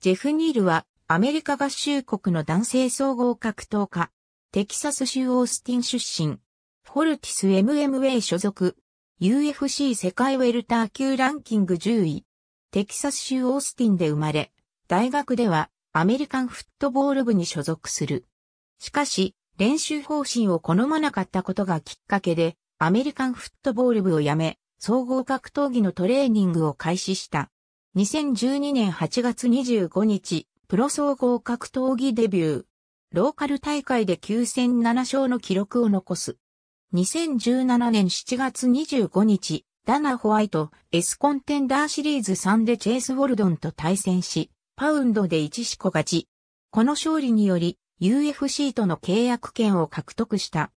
ジェフ・ニールはアメリカ合衆国の男性総合格闘家、テキサス州オースティン出身、フォルティス MMA 所属、UFC 世界ウェルター級ランキング10位、テキサス州オースティンで生まれ、大学ではアメリカンフットボール部に所属する。しかし、練習方針を好まなかったことがきっかけで、アメリカンフットボール部を辞め、総合格闘技のトレーニングを開始した。2012年8月25日、プロ総合格闘技デビュー。ローカル大会で9戦7勝の記録を残す。2017年7月25日、ダナ・ホワイト、エスコンテンダーシリーズ3でチェイス・ウォルドンと対戦し、パウンドで1しこ勝ち。この勝利により、UFC との契約権を獲得した。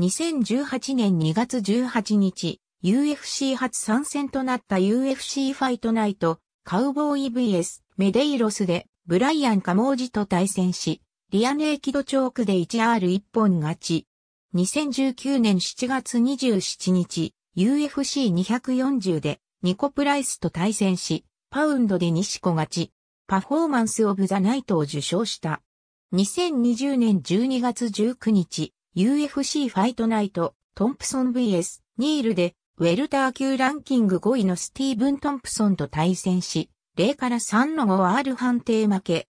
2018年2月18日、UFC 初参戦となった UFC ファイトナイトカウボーイ VS メデイロスでブライアン・カモージと対戦し、リアネーキドチョークで 1R1 本勝ち。2019年7月27日、UFC240 でニコプライスと対戦し、パウンドで西子勝ち、パフォーマンスオブザナイトを受賞した。2020年12月19日、UFC ファイトナイト、トンプソン VS ニールでウェルター級ランキング5位のスティーブン・トンプソンと対戦し、0から3の 5R 判定負け。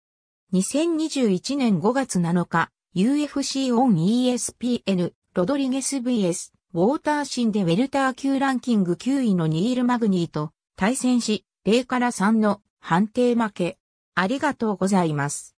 2021年5月7日、UFC オン ESPN、ロドリゲス VS、ウォーターシンでウェルター級ランキング9位のニール・マグニーと対戦し、0から3の判定負け。ありがとうございます。